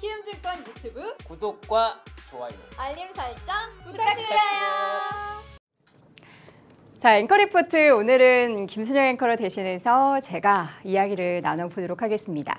키움증권 유튜브 구독과 좋아요 알림 설정 부탁드려요. 자, 앵커 리포트 오늘은 김순영 앵커를 대신해서 제가 이야기를 나눠보도록 하겠습니다.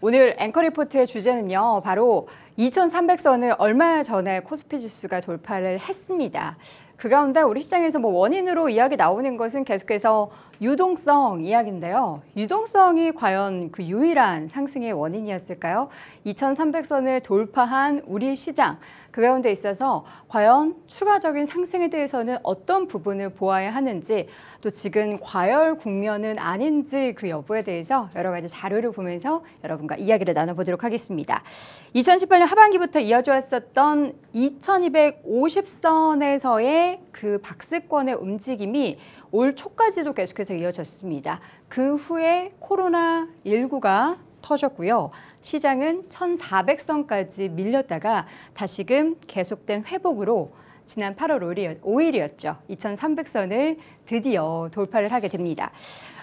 오늘 앵커 리포트의 주제는요. 바로 2300선을 얼마 전에 코스피 지수가 돌파를 했습니다. 그 가운데 우리 시장에서 뭐 원인으로 이야기 나오는 것은 계속해서 유동성 이야기인데요. 유동성이 과연 그 유일한 상승의 원인이었을까요? 2,300선을 돌파한 우리 시장. 그 가운데 있어서 과연 추가적인 상승에 대해서는 어떤 부분을 보아야 하는지 또 지금 과열 국면은 아닌지 그 여부에 대해서 여러 가지 자료를 보면서 여러분과 이야기를 나눠보도록 하겠습니다. 2018년 하반기부터 이어져 왔었던 2250선에서의 그 박스권의 움직임이 올 초까지도 계속해서 이어졌습니다. 그 후에 코로나19가 터졌고요. 시장은 1,400선까지 밀렸다가 다시금 계속된 회복으로 지난 8월 5일이었죠. 2,300선을 드디어 돌파를 하게 됩니다.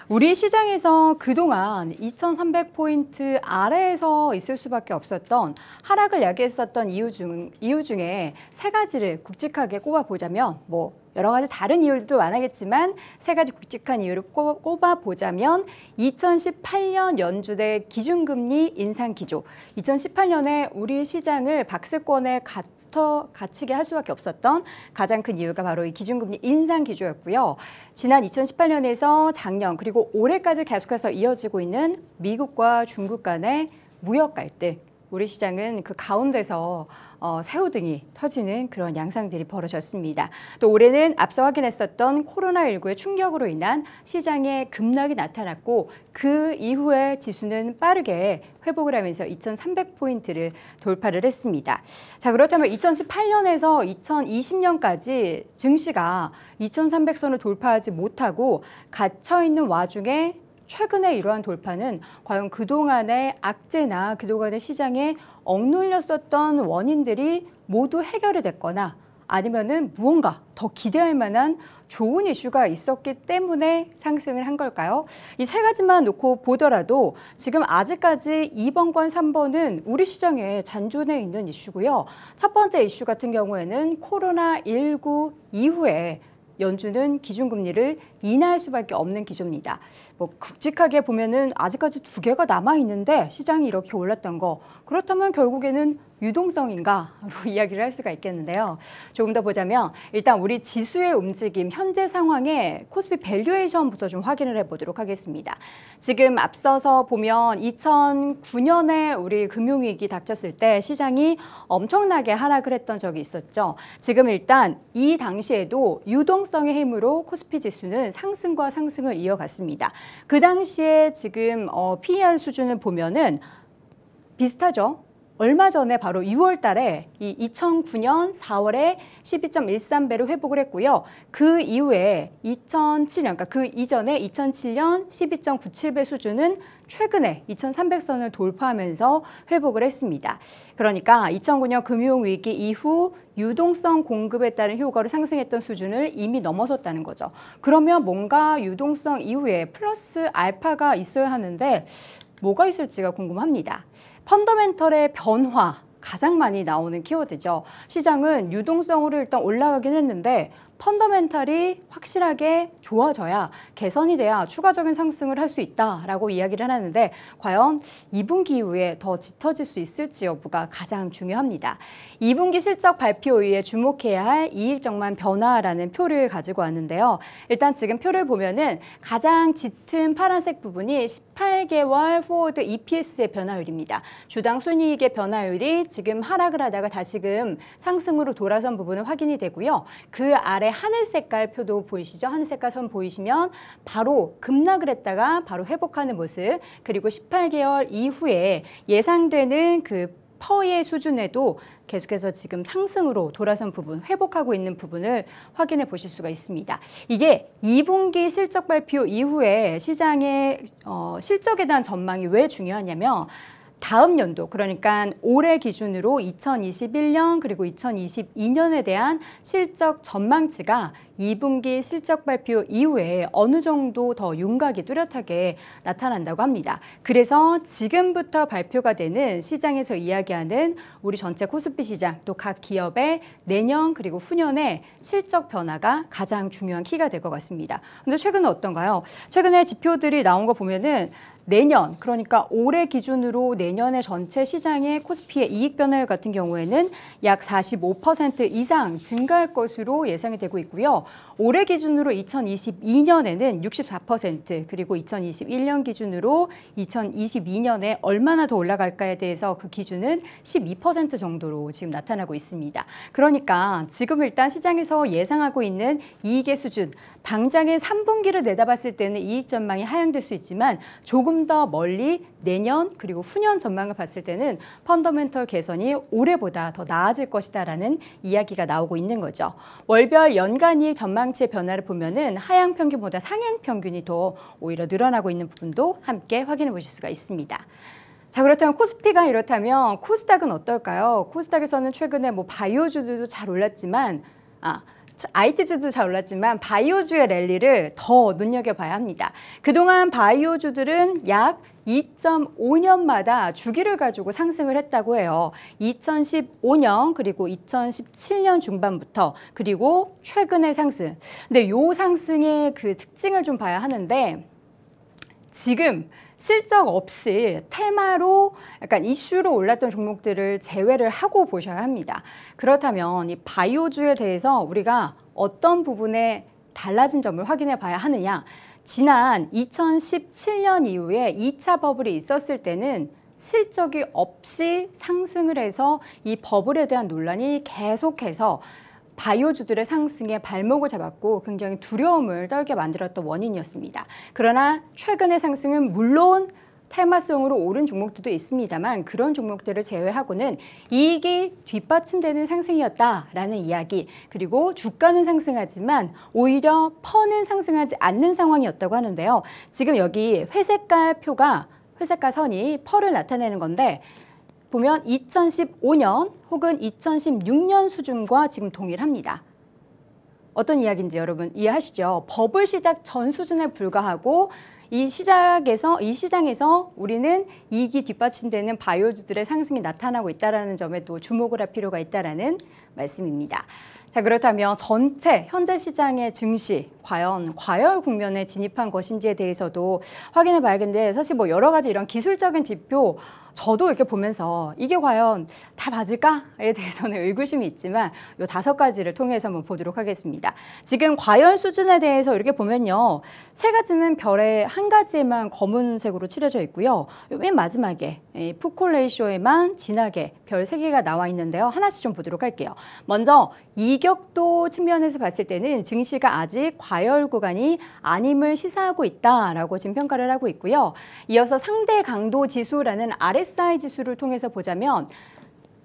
우리 시장에서 그동안 2,300포인트 아래에서 있을 수밖에 없었던 하락을 야기했었던 이유 중 이유 중에 세 가지를 굵직하게 꼽아보자면 뭐 여러 가지 다른 이유들도 많아겠지만 세 가지 굵직한 이유를 꼽아 보자면 2018년 연준의 기준금리 인상 기조, 2018년에 우리 시장을 박스권에 갖 갇히게 할 수밖에 없었던 가장 큰 이유가 바로 이 기준금리 인상 기조였고요. 지난 2018년에서 작년 그리고 올해까지 계속해서 이어지고 있는 미국과 중국 간의 무역 갈등 우리 시장은 그 가운데서 어, 새우등이 터지는 그런 양상들이 벌어졌습니다. 또 올해는 앞서 확인했었던 코로나19의 충격으로 인한 시장의 급락이 나타났고 그 이후에 지수는 빠르게 회복을 하면서 2,300포인트를 돌파를 했습니다. 자 그렇다면 2018년에서 2020년까지 증시가 2,300선을 돌파하지 못하고 갇혀있는 와중에 최근에 이러한 돌파는 과연 그동안의 악재나 그동안의 시장에 억눌렸었던 원인들이 모두 해결이 됐거나 아니면은 무언가 더 기대할 만한 좋은 이슈가 있었기 때문에 상승을 한 걸까요? 이 세 가지만 놓고 보더라도 지금 아직까지 2번과 3번은 우리 시장에 잔존해 있는 이슈고요. 첫 번째 이슈 같은 경우에는 코로나19 이후에 연준은 기준금리를 인하할 수밖에 없는 기조입니다. 뭐 굵직하게 보면은 아직까지 두 개가 남아 있는데 시장이 이렇게 올랐던 거 그렇다면 결국에는 유동성인가로 이야기를 할 수가 있겠는데요. 조금 더 보자면 일단 우리 지수의 움직임, 현재 상황에 코스피 밸류에이션부터 좀 확인을 해보도록 하겠습니다. 지금 앞서서 보면 2009년에 우리 금융위기 닥쳤을 때 시장이 엄청나게 하락을 했던 적이 있었죠. 지금 일단 이 당시에도 유동성의 힘으로 코스피 지수는 상승과 상승을 이어갔습니다. 그 당시에 지금 어, PER 수준을 보면은 비슷하죠. 얼마 전에 바로 6월 달에 이 2009년 4월에 12.13배로 회복을 했고요. 그 이후에 2007년, 그러니까 그 이전에 2007년 12.97배 수준은 최근에 2,300선을 돌파하면서 회복을 했습니다. 그러니까 2009년 금융 위기 이후 유동성 공급에 따른 효과를 상승했던 수준을 이미 넘어섰다는 거죠. 그러면 뭔가 유동성 이후에 플러스 알파가 있어야 하는데 뭐가 있을지가 궁금합니다. 펀더멘털의 변화 가장 많이 나오는 키워드죠. 시장은 유동성으로 일단 올라가긴 했는데 펀더멘탈이 확실하게 좋아져야 개선이 돼야 추가적인 상승을 할 수 있다라고 이야기를 하는데 과연 2분기 이후에 더 짙어질 수 있을지 여부가 가장 중요합니다. 2분기 실적 발표 이후에 주목해야 할 이익정만 변화라는 표를 가지고 왔는데요. 일단 지금 표를 보면은 가장 짙은 파란색 부분이 18개월 포워드 EPS의 변화율입니다. 주당 순이익의 변화율이 지금 하락을 하다가 다시금 상승으로 돌아선 부분은 확인이 되고요. 그 아래 하늘 색깔 표도 보이시죠? 하늘 색깔 선 보이시면 바로 급락을 했다가 바로 회복하는 모습 그리고 18개월 이후에 예상되는 그 퍼의 수준에도 계속해서 지금 상승으로 돌아선 부분, 회복하고 있는 부분을 확인해 보실 수가 있습니다. 이게 2분기 실적 발표 이후에 시장의 어, 실적에 대한 전망이 왜 중요하냐면 다음 연도 그러니까 올해 기준으로 2021년 그리고 2022년에 대한 실적 전망치가 2분기 실적 발표 이후에 어느 정도 더 윤곽이 뚜렷하게 나타난다고 합니다. 그래서 지금부터 발표가 되는 시장에서 이야기하는 우리 전체 코스피 시장 또 각 기업의 내년 그리고 후년의 실적 변화가 가장 중요한 키가 될 것 같습니다. 근데 최근은 어떤가요? 최근에 지표들이 나온 거 보면은 내년 그러니까 올해 기준으로 내년에 전체 시장의 코스피의 이익 변화율 같은 경우에는 약 45% 이상 증가할 것으로 예상이 되고 있고요. 올해 기준으로 2022년에는 64% 그리고 2021년 기준으로 2022년에 얼마나 더 올라갈까에 대해서 그 기준은 12% 정도로 지금 나타나고 있습니다. 그러니까 지금 일단 시장에서 예상하고 있는 이익의 수준 당장의 3분기를 내다봤을 때는 이익 전망이 하향될 수 있지만 조금 조금 더 멀리 내년 그리고 후년 전망을 봤을 때는 펀더멘털 개선이 올해보다 더 나아질 것이다라는 이야기가 나오고 있는 거죠. 월별 연간이익 전망치의 변화를 보면은 하향 평균보다 상향 평균이 더 오히려 늘어나고 있는 부분도 함께 확인해 보실 수가 있습니다. 자 그렇다면 코스피가 이렇다면 코스닥은 어떨까요? 코스닥에서는 최근에 뭐 바이오주들도 잘 올랐지만 아 IT주도 잘 올랐지만 바이오주의 랠리를 더 눈여겨봐야 합니다. 그동안 바이오주들은 약 2.5년마다 주기를 가지고 상승을 했다고 해요. 2015년 그리고 2017년 중반부터 그리고 최근의 상승. 근데 요 상승의 그 특징을 좀 봐야 하는데 지금 실적 없이 테마로 약간 이슈로 올랐던 종목들을 제외를 하고 보셔야 합니다. 그렇다면 이 바이오주에 대해서 우리가 어떤 부분에 달라진 점을 확인해 봐야 하느냐. 지난 2017년 이후에 2차 버블이 있었을 때는 실적이 없이 상승을 해서 이 버블에 대한 논란이 계속해서 바이오주들의 상승에 발목을 잡았고 굉장히 두려움을 떨게 만들었던 원인이었습니다. 그러나 최근의 상승은 물론 테마성으로 오른 종목들도 있습니다만 그런 종목들을 제외하고는 이익이 뒷받침되는 상승이었다라는 이야기 그리고 주가는 상승하지만 오히려 퍼는 상승하지 않는 상황이었다고 하는데요. 지금 여기 회색깔 표가 회색깔 선이 퍼를 나타내는 건데 보면 2015년 혹은 2016년 수준과 지금 동일합니다. 어떤 이야기인지 여러분 이해하시죠? 버블 시작 전 수준에 불과하고 이 시작에서 이 시장에서 우리는 이익이 뒷받침되는 바이오주들의 상승이 나타나고 있다라는 점에 또 주목을 할 필요가 있다라는 말씀입니다. 자, 그렇다면 전체 현재 시장의 증시 과연 과열 국면에 진입한 것인지에 대해서도 확인해 봐야겠는데 사실 뭐 여러 가지 이런 기술적인 지표 저도 이렇게 보면서 이게 과연 다 맞을까에 대해서는 의구심이 있지만 요 다섯 가지를 통해서 한번 보도록 하겠습니다. 지금 과열 수준에 대해서 이렇게 보면요. 세 가지는 별의 한 가지에만 검은색으로 칠해져 있고요. 맨 마지막에 이 푸콜 레이쇼에만 진하게 별 세 개가 나와 있는데요. 하나씩 좀 보도록 할게요. 먼저 이 가격도 측면에서 봤을 때는 증시가 아직 과열 구간이 아님을 시사하고 있다라고 지금 평가를 하고 있고요. 이어서 상대 강도 지수라는 RSI 지수를 통해서 보자면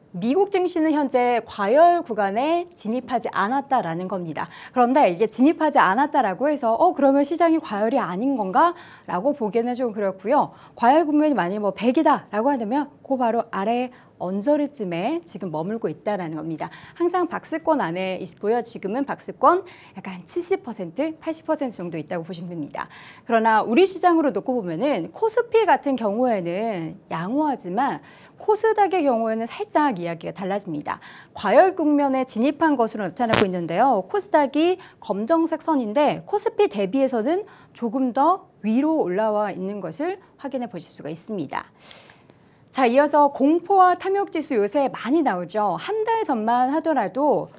미국 증시는 현재 과열 구간에 진입하지 않았다라는 겁니다. 그런데 이게 진입하지 않았다라고 해서 어 그러면 시장이 과열이 아닌 건가라고 보기에는 좀 그렇고요. 과열 국면이 만약 뭐 100이다라고 하면 그 바로 아래 언저리쯤에 지금 머물고 있다는 겁니다. 항상 박스권 안에 있고요. 지금은 박스권 약간 70% 80% 정도 있다고 보시면 됩니다. 그러나 우리 시장으로 놓고 보면은 코스피 같은 경우에는 양호하지만 코스닥의 경우에는 살짝 이야기가 달라집니다. 과열 국면에 진입한 것으로 나타나고 있는데요. 코스닥이 검정색 선인데 코스피 대비해서는 조금 더 위로 올라와 있는 것을 확인해 보실 수가 있습니다. 자, 이어서 공포와 탐욕 지수 요새 많이 나오죠. 한 달 전만 하더라도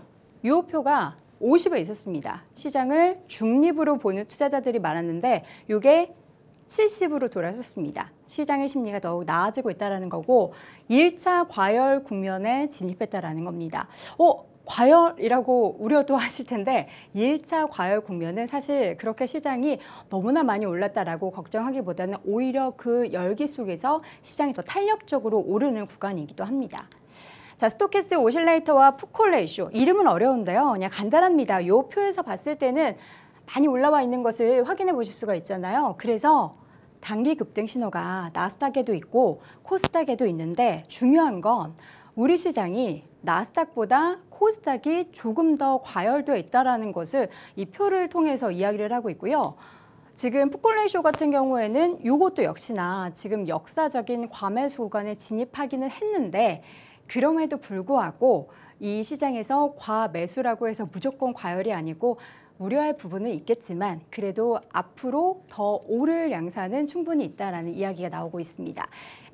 유효표가 50에 있었습니다. 시장을 중립으로 보는 투자자들이 많았는데 이게 70으로 돌아섰습니다. 시장의 심리가 더욱 나아지고 있다는 거고 1차 과열 국면에 진입했다는 겁니다. 어, 과열이라고 우려도 하실 텐데 1차 과열 국면은 사실 그렇게 시장이 너무나 많이 올랐다라고 걱정하기보다는 오히려 그 열기 속에서 시장이 더 탄력적으로 오르는 구간이기도 합니다. 자, 스토캐스 오실레이터와 푸콜 레이쇼. 이름은 어려운데요. 그냥 간단합니다. 이 표에서 봤을 때는 많이 올라와 있는 것을 확인해 보실 수가 있잖아요. 그래서 단기 급등 신호가 나스닥에도 있고 코스닥에도 있는데 중요한 건 우리 시장이 나스닥보다 코스닥이 조금 더 과열되어 있다는 것을 이 표를 통해서 이야기를 하고 있고요. 지금 푸콜레이쇼 같은 경우에는 이것도 역시나 지금 역사적인 과매수 구간에 진입하기는 했는데 그럼에도 불구하고 이 시장에서 과매수라고 해서 무조건 과열이 아니고 우려할 부분은 있겠지만 그래도 앞으로 더 오를 양산은 충분히 있다라는 이야기가 나오고 있습니다.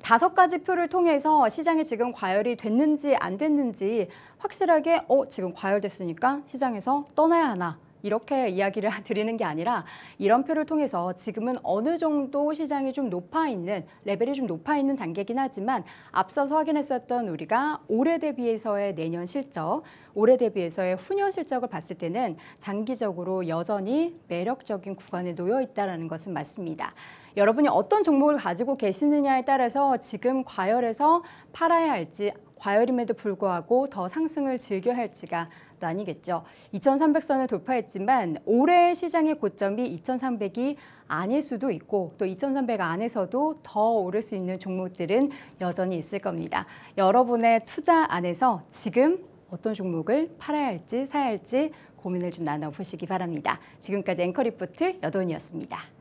다섯 가지 표를 통해서 시장이 지금 과열이 됐는지 안 됐는지 확실하게 어 지금 과열됐으니까 시장에서 떠나야 하나 이렇게 이야기를 드리는 게 아니라 이런 표를 통해서 지금은 어느 정도 시장이 좀 높아 있는 레벨이 좀 높아 있는 단계긴 하지만 앞서서 확인했었던 우리가 올해 대비해서의 내년 실적, 올해 대비해서의 후년 실적을 봤을 때는 장기적으로 여전히 매력적인 구간에 놓여 있다는 것은 맞습니다. 여러분이 어떤 종목을 가지고 계시느냐에 따라서 지금 과열해서 팔아야 할지 과열임에도 불구하고 더 상승을 즐겨 할지가 또 아니겠죠. 2,300선을 돌파했지만 올해 시장의 고점이 2,300이 아닐 수도 있고 또 2,300 안에서도 더 오를 수 있는 종목들은 여전히 있을 겁니다. 여러분의 투자 안에서 지금 어떤 종목을 팔아야 할지 사야 할지 고민을 좀 나눠보시기 바랍니다. 지금까지 앵커리포트 여돈이었습니다.